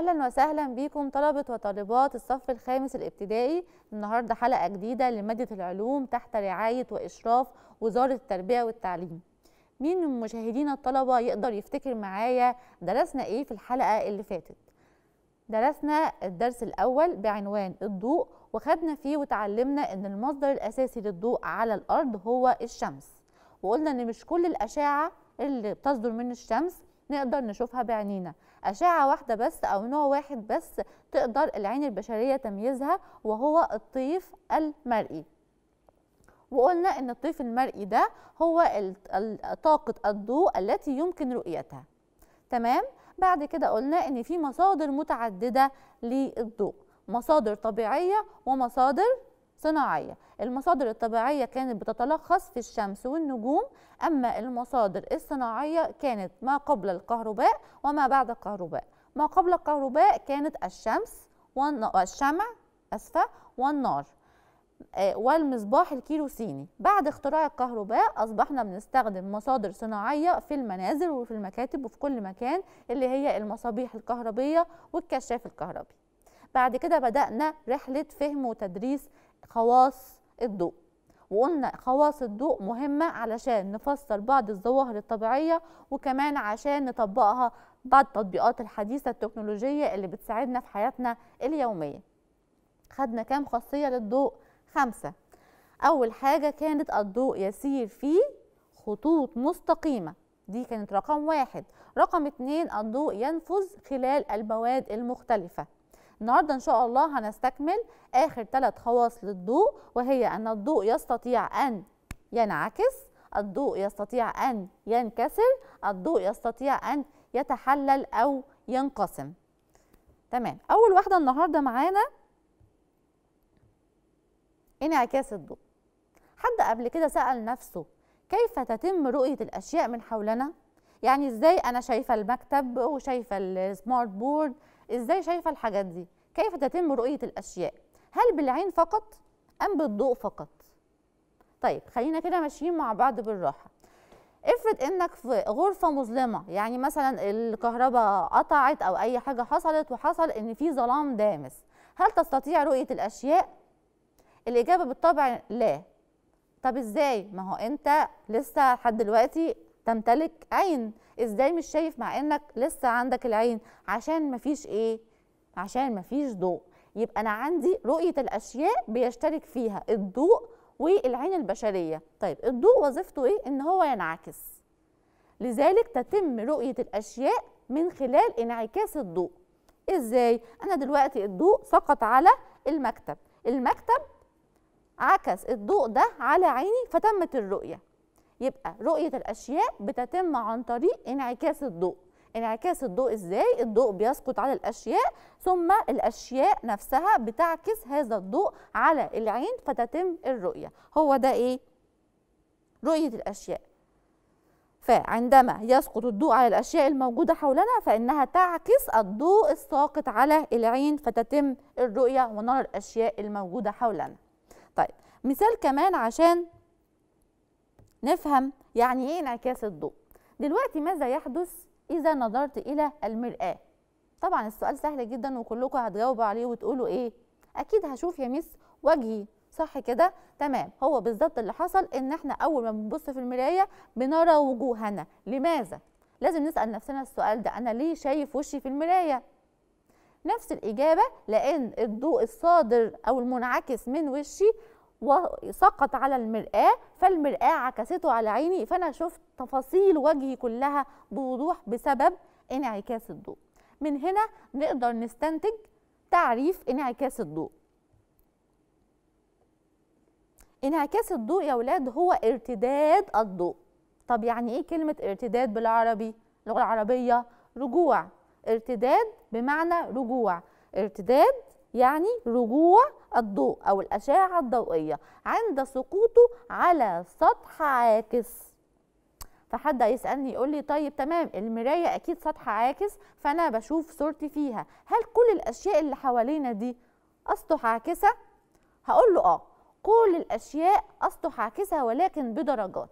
اهلا وسهلا بكم طلبه وطالبات الصف الخامس الابتدائي النهارده حلقه جديده لماده العلوم تحت رعايه واشراف وزاره التربيه والتعليم مين من مشاهدينا الطلبه يقدر يفتكر معايا درسنا ايه في الحلقه اللي فاتت درسنا الدرس الاول بعنوان الضوء وخدنا فيه وتعلمنا ان المصدر الاساسي للضوء على الارض هو الشمس وقلنا ان مش كل الاشعه اللي بتصدر من الشمس نقدر نشوفها بعينينا أشعة واحدة بس أو نوع واحد بس تقدر العين البشرية تمييزها وهو الطيف المرئي وقلنا ان الطيف المرئي ده هو طاقة الضوء التي يمكن رؤيتها تمام بعد كده قلنا ان في مصادر متعددة للضوء مصادر طبيعية ومصادر صناعية المصادر الطبيعية كانت بتتلخص في الشمس والنجوم أما المصادر الصناعية كانت ما قبل الكهرباء وما بعد الكهرباء ما قبل الكهرباء كانت الشمس والشمع أسفة والنار آه، والمصباح الكيروسيني بعد اختراع الكهرباء أصبحنا بنستخدم مصادر صناعية في المنازل وفي المكاتب وفي كل مكان اللي هي المصابيح الكهربية والكشاف الكهربي بعد كده بدأنا رحلة فهم وتدريس خواص الضوء وقلنا خواص الضوء مهمة علشان نفسر بعض الظواهر الطبيعية وكمان عشان نطبقها بعض التطبيقات الحديثة التكنولوجية اللي بتساعدنا في حياتنا اليومية خدنا كام خاصية للضوء؟ خمسة أول حاجة كانت الضوء يسير في خطوط مستقيمة دي كانت رقم واحد رقم اتنين الضوء ينفذ خلال المواد المختلفة النهارده ان شاء الله هنستكمل اخر ثلاث خواص للضوء وهي ان الضوء يستطيع ان ينعكس الضوء يستطيع ان ينكسر الضوء يستطيع ان يتحلل او ينقسم تمام اول واحده النهارده معانا انعكاس الضوء حد قبل كده سال نفسه كيف تتم رؤيه الاشياء من حولنا يعني ازاي انا شايفه المكتب وشايفه السمارت بورد ازاي شايفه الحاجات دي كيف تتم رؤيه الاشياء هل بالعين فقط ام بالضوء فقط طيب خلينا كده ماشيين مع بعض بالراحه افرض انك في غرفه مظلمه يعني مثلا الكهرباء قطعت او اي حاجه حصلت وحصل ان في ظلام دامس هل تستطيع رؤيه الاشياء الاجابه بالطبع لا طب ازاي ما هو انت لسه لحد دلوقتي تمتلك عين ازاي مش شايف مع انك لسه عندك العين عشان مفيش ايه عشان مفيش ضوء يبقى انا عندي رؤيه الاشياء بيشترك فيها الضوء والعين البشريه طيب الضوء وظيفته ايه ان هو ينعكس لذلك تتم رؤيه الاشياء من خلال انعكاس الضوء ازاي انا دلوقتي الضوء سقط على المكتب المكتب عكس الضوء ده على عيني فتمت الرؤيه يبقى رؤية الأشياء بتتم عن طريق انعكاس الضوء انعكاس الضوء ازاي الضوء بيسقط على الاشياء ثم الاشياء نفسها بتعكس هذا الضوء على العين فتتم الرؤيه هو ده ايه رؤيه الاشياء فعندما يسقط الضوء على الاشياء الموجوده حولنا فانها تعكس الضوء الساقط على العين فتتم الرؤيه ونرى الاشياء الموجوده حولنا طيب مثال كمان عشان نفهم يعني ايه انعكاس الضوء دلوقتي ماذا يحدث اذا نظرت الى المراه طبعا السؤال سهل جدا وكلكم هتجاوبوا عليه وتقولوا ايه اكيد هشوف يا مس وجهي صح كده تمام هو بالظبط اللي حصل ان احنا اول ما بنبص في المرايه بنرى وجوهنا لماذا لازم نسال نفسنا السؤال ده انا ليه شايف وشي في المرايه نفس الاجابه لان الضوء الصادر او المنعكس من وشي وسقط على المرآة فالمرآة عكسته على عيني فأنا شفت تفاصيل وجهي كلها بوضوح بسبب انعكاس الضوء من هنا نقدر نستنتج تعريف انعكاس الضوء انعكاس الضوء يا ولاد هو ارتداد الضوء طب يعني ايه كلمة ارتداد بالعربي اللغة العربية رجوع ارتداد بمعنى رجوع ارتداد يعني رجوع الضوء أو الأشعة الضوئية عند سقوطه على سطح عاكس فحد هيسالني يقول لي طيب تمام المرايه اكيد سطح عاكس فانا بشوف صورتي فيها هل كل الاشياء اللي حوالينا دي اسطح عاكسه هقول له اه كل الاشياء اسطح عاكسه ولكن بدرجات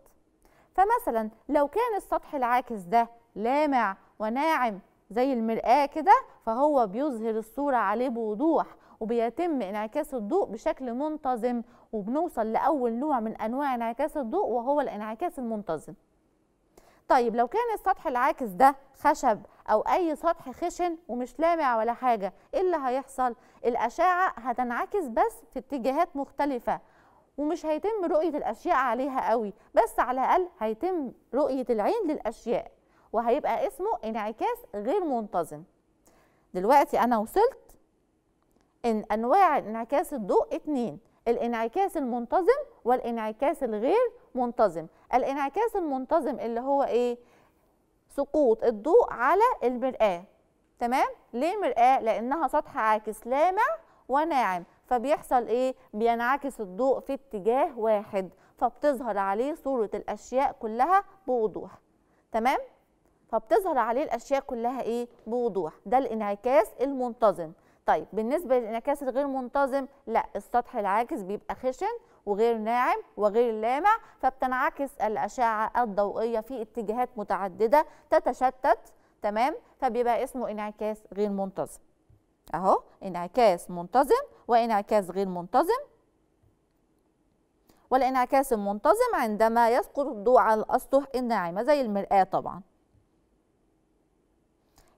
فمثلا لو كان السطح العاكس ده لامع وناعم زي المرآة كده فهو بيظهر الصورة عليه بوضوح وبيتم انعكاس الضوء بشكل منتظم وبنوصل لأول نوع من أنواع انعكاس الضوء وهو الانعكاس المنتظم طيب لو كان السطح العاكس ده خشب او اي سطح خشن ومش لامع ولا حاجه ايه اللي هيحصل الاشعه هتنعكس بس في اتجاهات مختلفه ومش هيتم رؤيه الاشياء عليها قوي بس على الاقل هيتم رؤيه العين للاشياء وهيبقى اسمه انعكاس غير منتظم دلوقتي انا وصلت ان انواع انعكاس الضوء اتنين الانعكاس المنتظم والانعكاس الغير منتظم الانعكاس المنتظم اللي هو ايه سقوط الضوء على المرآة تمام ليه مرآة لانها سطح عاكس لامع وناعم فبيحصل ايه بينعكس الضوء في اتجاه واحد فبتظهر عليه صورة الاشياء كلها بوضوح تمام فبتظهر عليه الاشياء كلها ايه بوضوح ده الانعكاس المنتظم طيب بالنسبه للانعكاس الغير منتظم لا السطح العاكس بيبقى خشن وغير ناعم وغير لامع فبتنعكس الاشعه الضوئيه في اتجاهات متعدده تتشتت تمام فبيبقى اسمه انعكاس غير منتظم اهو انعكاس منتظم وانعكاس غير منتظم والانعكاس المنتظم عندما يسقط الضوء على الاسطح الناعمه زي المراه طبعا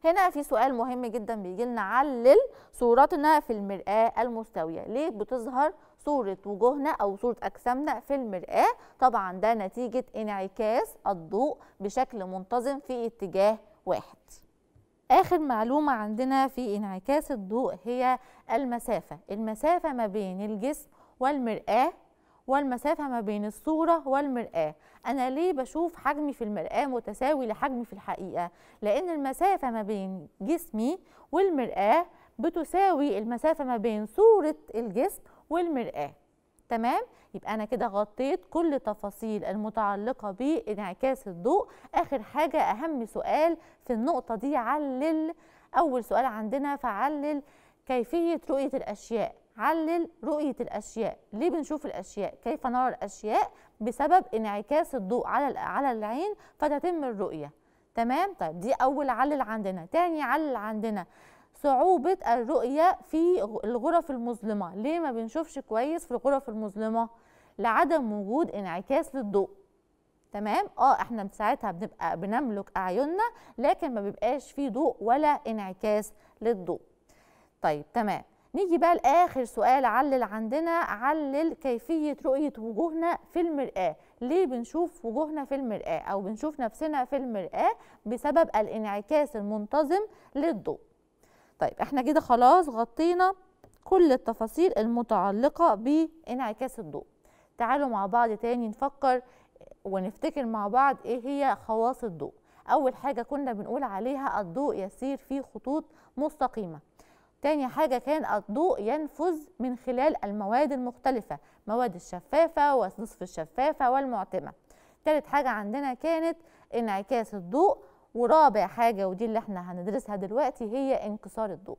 هنا في سؤال مهم جدا بيجي لنا علل صورتنا في المرآة المستوية ليه بتظهر صورة وجوهنا أو صورة أجسامنا في المرآة طبعا ده نتيجة انعكاس الضوء بشكل منتظم في اتجاه واحد آخر معلومة عندنا في انعكاس الضوء هي المسافة المسافة ما بين الجسم والمرآة والمسافه ما بين الصوره والمراه انا ليه بشوف حجمي في المراه متساوي لحجمي في الحقيقه لان المسافه ما بين جسمي والمراه بتساوي المسافه ما بين صوره الجسم والمراه تمام يبقى انا كده غطيت كل تفاصيل المتعلقه بانعكاس الضوء اخر حاجه اهم سؤال في النقطه دي علل اول سؤال عندنا فعلل كيفيه رؤيه الاشياء علل رؤية الأشياء ليه بنشوف الأشياء كيف نرى الأشياء بسبب انعكاس الضوء على على العين فتتم الرؤية تمام طيب دي أول علل عندنا تاني علل عندنا صعوبة الرؤية في الغرف المظلمة ليه ما بنشوفش كويس في الغرف المظلمة لعدم وجود انعكاس للضوء تمام اه احنا ساعتها بنبقى بنملك اعيننا لكن ما بيبقاش فيه ضوء ولا انعكاس للضوء طيب تمام نيجي بقى لاخر سؤال علل عندنا علل كيفيه رؤيه وجوهنا في المراه ليه بنشوف وجوهنا في المراه او بنشوف نفسنا في المراه بسبب الانعكاس المنتظم للضوء طيب احنا كده خلاص غطينا كل التفاصيل المتعلقه بانعكاس الضوء تعالوا مع بعض تاني نفكر ونفتكر مع بعض ايه هي خواص الضوء اول حاجه كنا بنقول عليها الضوء يسير في خطوط مستقيمه تاني حاجة كان الضوء ينفذ من خلال المواد المختلفة مواد الشفافة ونصف الشفافة والمعتمة تالت حاجة عندنا كانت انعكاس الضوء ورابع حاجة ودي اللي احنا هندرسها دلوقتي هي انكسار الضوء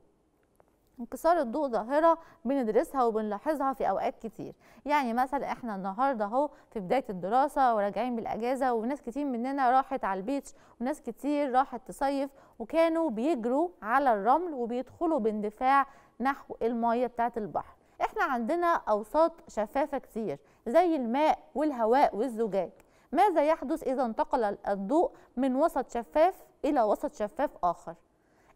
انكسار الضوء ظاهرة بندرسها وبنلاحظها في أوقات كتير يعني مثلا احنا النهاردة اهو في بداية الدراسة وراجعين بالأجازة وناس كتير مننا راحت على البيتش وناس كتير راحت تصيف وكانوا بيجروا على الرمل وبيدخلوا باندفاع نحو المية بتاعة البحر احنا عندنا أوساط شفافة كتير زي الماء والهواء والزجاج ماذا يحدث إذا انتقل الضوء من وسط شفاف إلى وسط شفاف آخر؟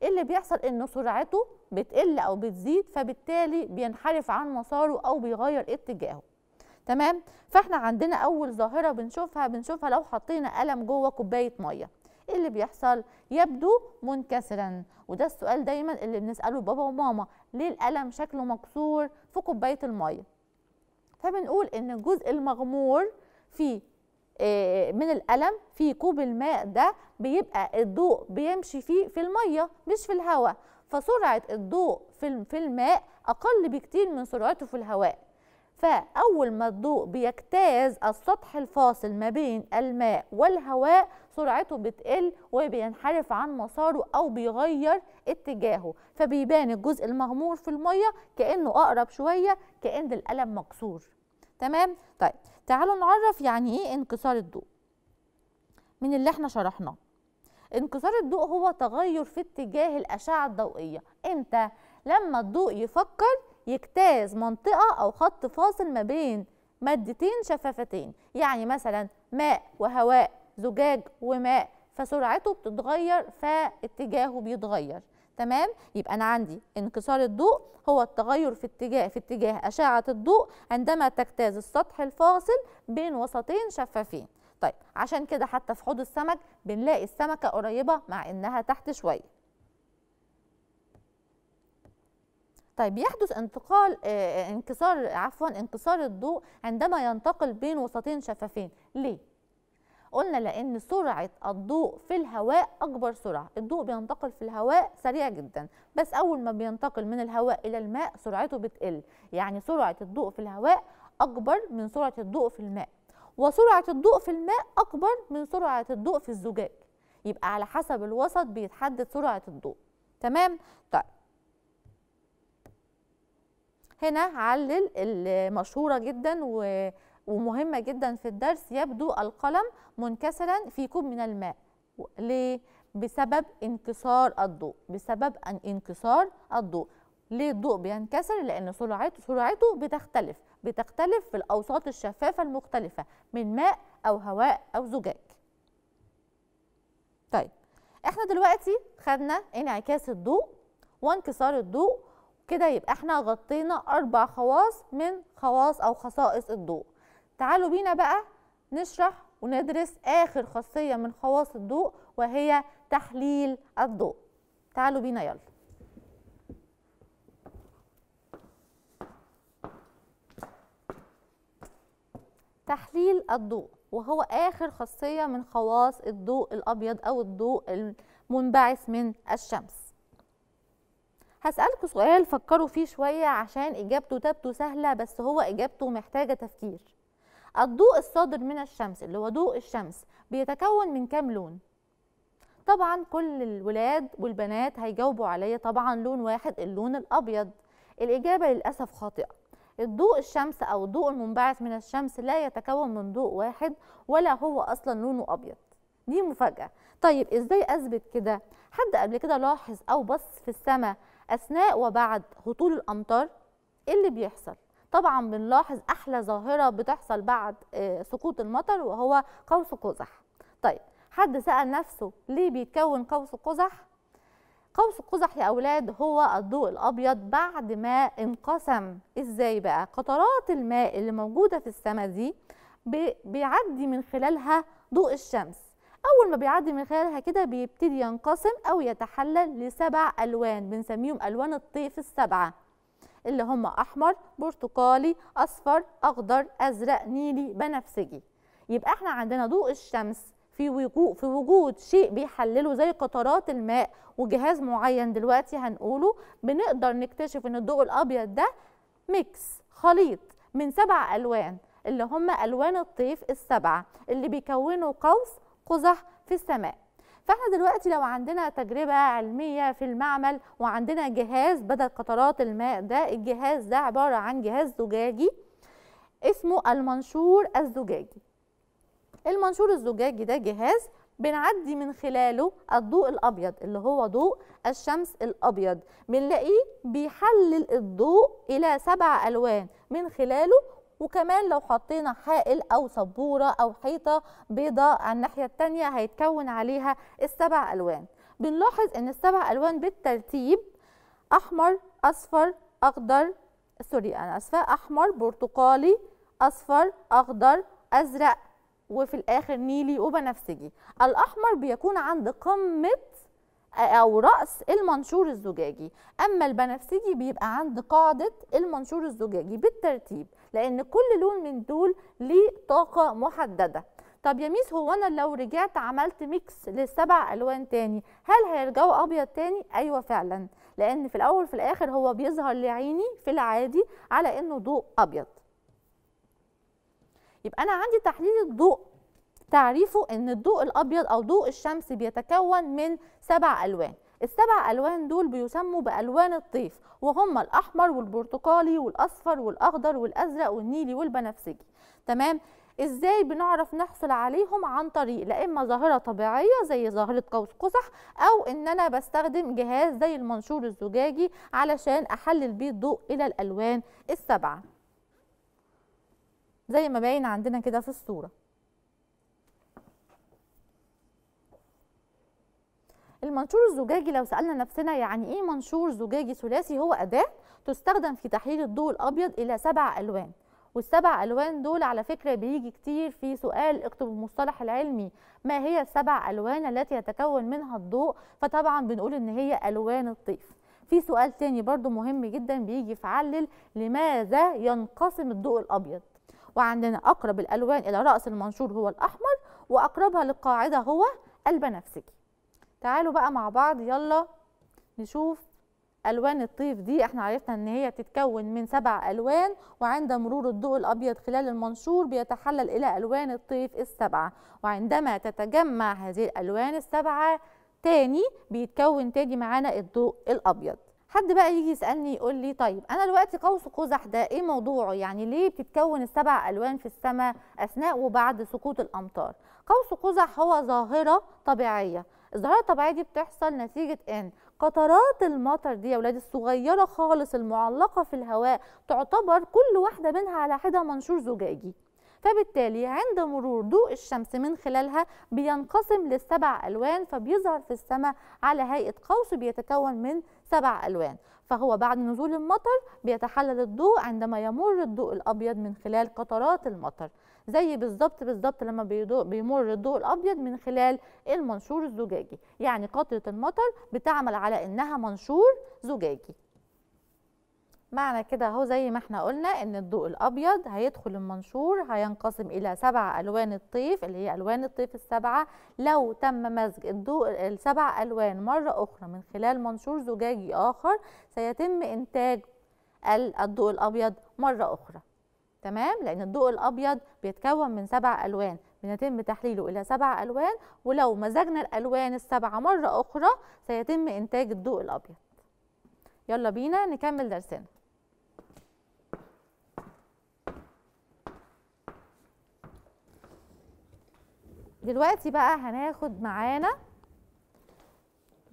اللي بيحصل ان سرعته بتقل او بتزيد فبالتالي بينحرف عن مساره او بيغير اتجاهه تمام فاحنا عندنا اول ظاهره بنشوفها بنشوفها لو حطينا قلم جوه كوبايه ميه ايه اللي بيحصل يبدو منكسرا وده السؤال دايما اللي بنساله بابا وماما ليه القلم شكله مكسور في كوبايه الميه فبنقول ان الجزء المغمور فيه آه، من القلم في كوب الماء ده بيبقى الضوء بيمشي فيه في الميه مش في الهواء فسرعه الضوء في الماء اقل بكتير من سرعته في الهواء فاول ما الضوء بيجتاز السطح الفاصل ما بين الماء والهواء سرعته بتقل وبينحرف عن مساره او بيغير اتجاهه فبيبان الجزء المغمور في الميه كانه اقرب شويه كان القلم مكسور تمام طيب تعالوا نعرف يعني ايه انكسار الضوء من اللي احنا شرحناه انكسار الضوء هو تغير في اتجاه الاشعه الضوئيه امتى لما الضوء يفكر يجتاز منطقه او خط فاصل ما بين مادتين شفافتين يعني مثلا ماء وهواء زجاج وماء فسرعته بتتغير فاتجاهه بيتغير تمام يبقى انا عندي انكسار الضوء هو التغير في اتجاه في اتجاه اشعه الضوء عندما تجتاز السطح الفاصل بين وسطين شفافين طيب عشان كده حتى في حوض السمك بنلاقي السمكه قريبه مع انها تحت شويه طيب يحدث انتقال آه، آه، انكسار عفوا انكسار الضوء عندما ينتقل بين وسطين شفافين ليه قلنا لان سرعه الضوء في الهواء اكبر سرعه الضوء بينتقل في الهواء سريع جدا بس اول ما بينتقل من الهواء الى الماء سرعته بتقل يعني سرعه الضوء في الهواء اكبر من سرعه الضوء في الماء وسرعه الضوء في الماء اكبر من سرعه الضوء في الزجاج يبقى على حسب الوسط بيتحدد سرعه الضوء تمام طيب هنا علل المشهوره جدا و ومهمة جدا في الدرس يبدو القلم منكسرا في كوب من الماء ليه؟ بسبب انكسار الضوء بسبب أن انكسار الضوء ليه الضوء بينكسر لأن سرعته سرعته بتختلف بتختلف في الأوساط الشفافة المختلفة من ماء أو هواء أو زجاج طيب احنا دلوقتي خدنا انعكاس الضوء وانكسار الضوء كده يبقى احنا غطينا أربع خواص من خواص أو خصائص الضوء تعالوا بينا بقى نشرح وندرس آخر خاصية من خواص الضوء وهي تحليل الضوء تعالوا بينا يلا تحليل الضوء وهو آخر خاصية من خواص الضوء الأبيض أو الضوء المنبعث من الشمس هسألكوا سؤال فكروا فيه شوية عشان إجابته تبدو سهلة بس هو إجابته محتاجة تفكير الضوء الصادر من الشمس اللي هو ضوء الشمس بيتكون من كام لون طبعا كل الولاد والبنات هيجاوبوا عليا طبعا لون واحد اللون الابيض الاجابه للاسف خاطئه الضوء الشمس او الضوء المنبعث من الشمس لا يتكون من ضوء واحد ولا هو اصلا لونه ابيض دي مفاجاه طيب ازاي اثبت كده حد قبل كده لاحظ او بص في السماء اثناء وبعد هطول الامطار ايه اللي بيحصل طبعا بنلاحظ احلى ظاهره بتحصل بعد آه، سقوط المطر وهو قوس قزح طيب حد سال نفسه ليه بيتكون قوس قزح قوس قزح يا اولاد هو الضوء الابيض بعد ما انقسم ازاي بقى قطرات الماء اللي موجوده في السماء دي بيعدي من خلالها ضوء الشمس اول ما بيعدي من خلالها كده بيبتدي ينقسم او يتحلل لسبع الوان بنسميهم الوان الطيف السبعه اللي هم احمر برتقالي اصفر اخضر ازرق نيلي بنفسجي يبقى احنا عندنا ضوء الشمس في وجود في وجود شيء بيحلله زي قطرات الماء وجهاز معين دلوقتي هنقوله بنقدر نكتشف ان الضوء الابيض ده ميكس خليط من سبع الوان اللي هم الوان الطيف السبعه اللي بيكونوا قوس قزح في السماء فاحنا دلوقتي لو عندنا تجربه علميه في المعمل وعندنا جهاز بدل قطرات الماء ده الجهاز ده عباره عن جهاز زجاجي اسمه المنشور الزجاجي المنشور الزجاجي ده جهاز بنعدي من خلاله الضوء الابيض اللي هو ضوء الشمس الابيض بنلاقيه بيحلل الضوء الى سبع الوان من خلاله وكمان لو حطينا حائل او سبوره او حيطه بيضاء على الناحيه الثانيه هيتكون عليها السبع الوان بنلاحظ ان السبع الوان بالترتيب احمر اصفر اخضر سوري انا اسفه احمر برتقالي اصفر اخضر ازرق وفي الاخر نيلي وبنفسجي الاحمر بيكون عند قمه او راس المنشور الزجاجي اما البنفسجي بيبقى عند قاعده المنشور الزجاجي بالترتيب لان كل لون من دول ليه طاقه محدده طب يا ميس هو انا لو رجعت عملت ميكس للسبع الوان تاني هل هيرجعوا ابيض تاني ايوه فعلا لان في الاول وفي الاخر هو بيظهر لعيني في العادي على انه ضوء ابيض يبقى انا عندي تحليل الضوء تعريفه ان الضوء الابيض او ضوء الشمس بيتكون من سبع الوان السبع الوان دول بيسموا بالوان الطيف وهم الاحمر والبرتقالي والاصفر والاخضر والازرق والنيلي والبنفسجي تمام ازاي بنعرف نحصل عليهم عن طريق لا اما ظاهره طبيعيه زي ظاهره قوس قزح او ان انا بستخدم جهاز زي المنشور الزجاجي علشان احلل بيه الضوء الى الالوان السبعه زي ما باين عندنا كده في الصوره المنشور الزجاجي لو سالنا نفسنا يعني ايه منشور زجاجي ثلاثي هو اداه تستخدم في تحليل الضوء الابيض الى سبع الوان والسبع الوان دول على فكره بيجي كتير في سؤال اكتب المصطلح العلمي ما هي السبع الوان التي يتكون منها الضوء فطبعا بنقول ان هي الوان الطيف في سؤال تاني برضو مهم جدا بيجي في علل لماذا ينقسم الضوء الابيض وعندنا اقرب الالوان الى راس المنشور هو الاحمر واقربها للقاعده هو البنفسجي تعالوا بقى مع بعض يلا نشوف الوان الطيف دي احنا عرفنا ان هي بتتكون من سبع الوان وعند مرور الضوء الابيض خلال المنشور بيتحلل الى الوان الطيف السبعه وعندما تتجمع هذه الالوان السبعه تاني بيتكون تاني معانا الضوء الابيض حد بقى يجي يسالني يقول لي طيب انا دلوقتي قوس قزح ده ايه موضوعه يعني ليه بتتكون السبع الوان في السماء اثناء وبعد سقوط الامطار قوس قزح هو ظاهره طبيعيه الظاهره الطبيعيه دي بتحصل نتيجه ان قطرات المطر دي يا ولاد الصغيره خالص المعلقه في الهواء تعتبر كل واحده منها على حده منشور زجاجي فبالتالي عند مرور ضوء الشمس من خلالها بينقسم لسبع الوان فبيظهر في السماء على هيئه قوس بيتكون من سبع الوان فهو بعد نزول المطر بيتحلل الضوء عندما يمر الضوء الابيض من خلال قطرات المطر زي بالظبط بالظبط لما بيمر الضوء الابيض من خلال المنشور الزجاجي يعني قطره المطر بتعمل على انها منشور زجاجي معنى كده اهو زي ما احنا قلنا ان الضوء الابيض هيدخل المنشور هينقسم الى سبع الوان الطيف اللي هي الوان الطيف السبعه لو تم مزج الضوء السبع الوان مره اخرى من خلال منشور زجاجي اخر سيتم انتاج الضوء الابيض مره اخرى تمام لان الضوء الابيض بيتكون من سبع الوان بنتم تحليله الى سبع الوان ولو مزجنا الالوان السبعه مره اخرى سيتم انتاج الضوء الابيض يلا بينا نكمل درسنا دلوقتي بقى هناخد معانا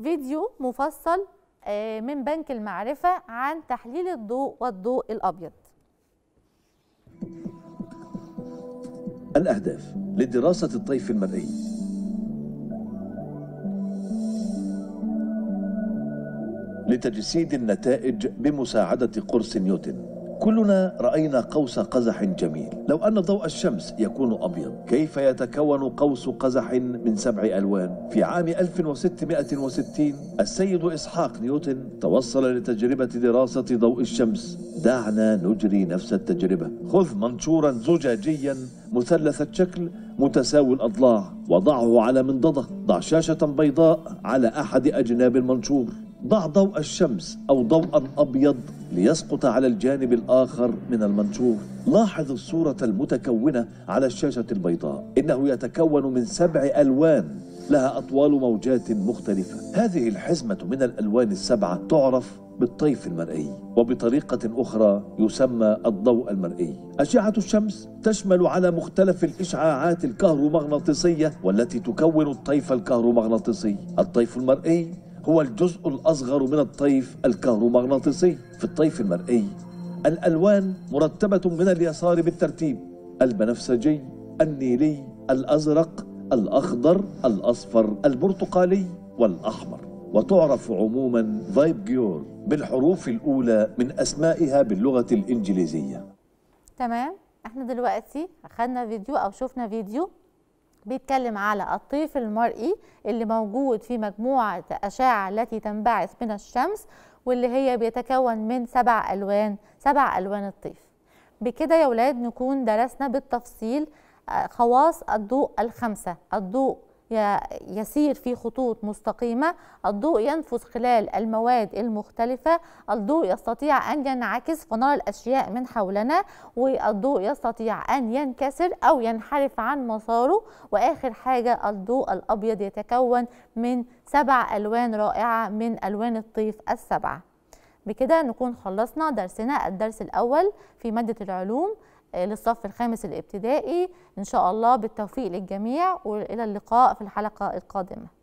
فيديو مفصل آه، من بنك المعرفة عن تحليل الضوء والضوء الأبيض الأهداف لدراسة الطيف المرئي لتجسيد النتائج بمساعدة قرص نيوتن كلنا رأينا قوس قزح جميل لو أن ضوء الشمس يكون أبيض كيف يتكون قوس قزح من سبع ألوان؟ في عام 1660 السيد إسحاق نيوتن توصل لتجربة دراسة ضوء الشمس دعنا نجري نفس التجربة خذ منشورا زجاجيا مثلث الشكل متساوي الأضلاع وضعه على منضدة ضع شاشة بيضاء على أحد أجناب المنشور ضع ضوء الشمس أو ضوءا أبيض ليسقط على الجانب الآخر من المنشور لاحظ الصورة المتكونة على الشاشة البيضاء إنه يتكون من سبع ألوان لها أطوال موجات مختلفة هذه الحزمة من الألوان السبعة تعرف بالطيف المرئي وبطريقة أخرى يسمى الضوء المرئي أشعة الشمس تشمل على مختلف الإشعاعات الكهرومغناطيسية والتي تكون الطيف الكهرومغناطيسي الطيف المرئي هو الجزء الأصغر من الطيف الكهرومغناطيسي في الطيف المرئي الألوان مرتبة من اليسار بالترتيب البنفسجي النيلي الأزرق الأخضر الأصفر البرتقالي والأحمر وتعرف عموما فايبجيور بالحروف الأولى من أسمائها باللغة الإنجليزية تمام احنا دلوقتي أخذنا فيديو أو شفنا فيديو بيتكلم على الطيف المرئي اللي موجود في مجموعة أشعة التي تنبعث من الشمس واللي هي بيتكون من سبع ألوان سبع ألوان الطيف بكده يا ولاد نكون درسنا بالتفصيل آه، خواص الضوء الخمسة الضوء يسير في خطوط مستقيمة الضوء ينفذ خلال المواد المختلفة الضوء يستطيع أن ينعكس فنرى الأشياء من حولنا والضوء يستطيع أن ينكسر أو ينحرف عن مساره وآخر حاجة الضوء الأبيض يتكون من سبع ألوان رائعة من ألوان الطيف السبعة بكده نكون خلصنا درسنا الدرس الأول في مادة العلوم آه، للصف الخامس الابتدائي إن شاء الله بالتوفيق للجميع وإلى اللقاء في الحلقة القادمة